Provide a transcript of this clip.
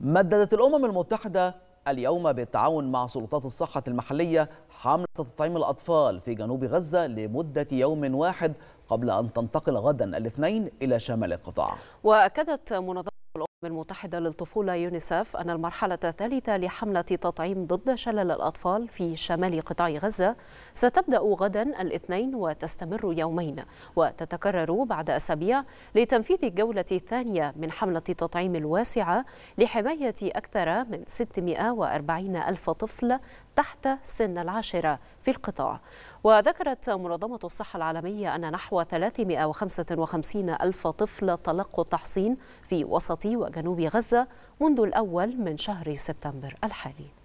مددت الأمم المتحدة اليوم بالتعاون مع سلطات الصحة المحلية حملة تطعيم الأطفال في جنوب غزة لمدة يوم واحد قبل أن تنتقل غدا الاثنين إلى شمال القطاع وأكدت منظمة المتحدة للطفولة يونيسف أن المرحلة الثالثة لحملة تطعيم ضد شلل الأطفال في شمال قطاع غزة ستبدأ غدا الاثنين وتستمر يومين وتتكرر بعد أسابيع لتنفيذ الجولة الثانية من حملة تطعيم الواسعة لحماية أكثر من 640 ألف طفل تحت سن العاشرة في القطاع وذكرت منظمة الصحة العالمية أن نحو 355 ألف طفل تلقوا التحصين في وسط جنوب غزة منذ الأول من شهر سبتمبر الحالي